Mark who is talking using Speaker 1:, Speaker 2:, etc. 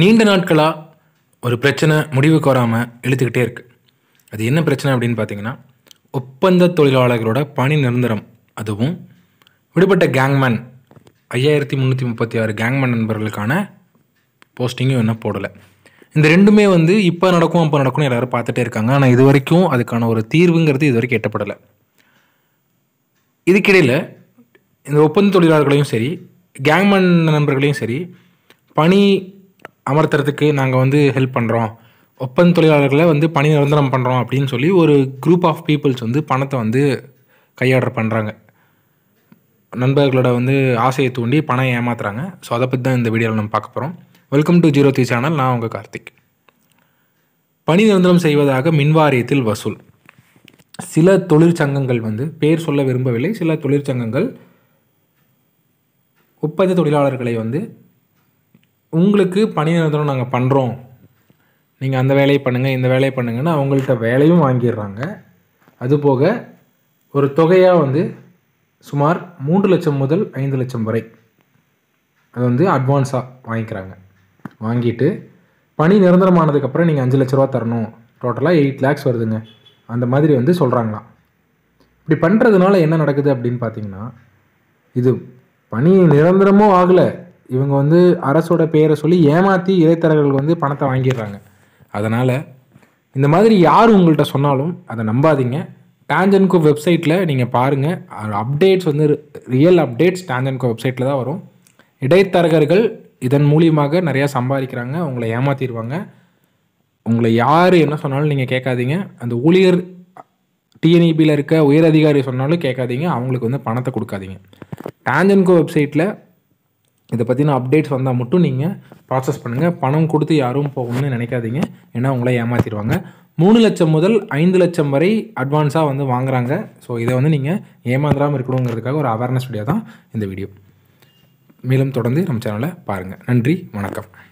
Speaker 1: நீண்ட நாட்களாக ஒரு பிரச்சனை முடிவுக்கு வராமல் இழுத்துக்கிட்டே இருக்குது அது என்ன பிரச்சனை அப்படின்னு பார்த்தீங்கன்னா ஒப்பந்த தொழிலாளர்களோட பணி நிரந்தரம் அதுவும் விடுபட்ட கேங்மேன் ஐயாயிரத்தி முந்நூற்றி முப்பத்தி ஆறு கேங்மேன் நண்பர்களுக்கான போஸ்டிங்கும் இன்னும் போடலை இந்த ரெண்டுமே வந்து இப்போ நடக்கும் அப்போ நடக்கும்னு எல்லோரும் பார்த்துட்டே இருக்காங்க ஆனால் இது வரைக்கும் அதுக்கான ஒரு தீர்வுங்கிறது இது வரைக்கும் எட்டப்படலை இதுக்கிடையில் இந்த ஒப்பந்த தொழிலாளர்களையும் சரி கேங்மேன் நண்பர்களையும் சரி பணி அமர்த்துறதுக்கு நாங்கள் வந்து ஹெல்ப் பண்ணுறோம் ஒப்பந்த தொழிலாளர்களை வந்து பணி நிரந்தரம் பண்ணுறோம் அப்படின்னு சொல்லி ஒரு குரூப் ஆஃப் பீப்புள்ஸ் வந்து பணத்தை வந்து கையாடுற பண்ணுறாங்க நண்பர்களோட வந்து ஆசையை தூண்டி பணம் ஏமாத்துறாங்க ஸோ அதை பற்றி தான் இந்த வீடியோவில் நம்ம பார்க்க போகிறோம் welcome to zero three channel நான் உங்கள் கார்த்திக் பணி நிரந்தரம் செய்வதாக மின்வாரியத்தில் வசூல் சில தொழிற்சங்கங்கள் வந்து பேர் சொல்ல விரும்பவில்லை சில தொழிற்சங்கங்கள் ஒப்பந்த தொழிலாளர்களை வந்து உங்களுக்கு பணி நிரந்தரம் நாங்கள் பண்ணுறோம் நீங்கள் அந்த வேலையை பண்ணுங்கள் இந்த வேலையை பண்ணுங்கன்னு அவங்கள்ட்ட வேலையும் வாங்கிடுறாங்க அதுபோக ஒரு தொகையாக வந்து சுமார் மூன்று லட்சம் முதல் ஐந்து லட்சம் வரை அது வந்து அட்வான்ஸாக வாங்கிக்கிறாங்க வாங்கிட்டு பணி நிரந்தரமானதுக்கப்புறம் நீங்கள் அஞ்சு லட்ச ரூபா தரணும் டோட்டலாக எயிட் லேக்ஸ் வருதுங்க அந்த மாதிரி வந்து சொல்கிறாங்களாம் இப்படி பண்ணுறதுனால என்ன நடக்குது அப்படின்னு பார்த்தீங்கன்னா இது பணி நிரந்தரமும் ஆகலை இவங்க வந்து அரசோட பேரை சொல்லி ஏமாற்றி இடைத்தரகர்கள் வந்து பணத்தை வாங்கிடுறாங்க அதனால் இந்த மாதிரி யார் உங்கள்கிட்ட சொன்னாலும் அதை நம்பாதீங்க டான்ஜன்கோ வெப்சைட்டில் நீங்கள் பாருங்கள் அப்டேட்ஸ் வந்து ரியல் அப்டேட்ஸ் டான்ஜன்கோ வெப்சைட்டில் தான் வரும் இடைத்தரகர்கள் இதன் மூலியமாக நிறையா சம்பாதிக்கிறாங்க உங்களை ஏமாற்றிடுவாங்க உங்களை யார் என்ன சொன்னாலும் நீங்கள் கேட்காதீங்க அந்த ஊழியர் டிஎன்இபியில் e இருக்க உயர் அதிகாரி சொன்னாலும் கேட்காதீங்க அவங்களுக்கு வந்து பணத்தை கொடுக்காதீங்க டான்ஜன்கோ வெப்சைட்டில் இதை பற்றின அப்டேட்ஸ் வந்தால் மட்டும் நீங்கள் ப்ராசஸ் பண்ணுங்கள் பணம் கொடுத்து யாரும் போகணும்னு நினைக்காதீங்க ஏன்னா உங்களை ஏமாற்றிடுவாங்க மூணு லட்சம் முதல் ஐந்து லட்சம் வரை அட்வான்ஸாக வந்து வாங்குறாங்க ஸோ இதை வந்து நீங்கள் ஏமாந்துடாமல் இருக்கணுங்கிறதுக்காக ஒரு அவேர்னஸ் வீடியோ தான் இந்த வீடியோ மேலும் தொடர்ந்து நம்ம சேனலை பாருங்கள் நன்றி வணக்கம்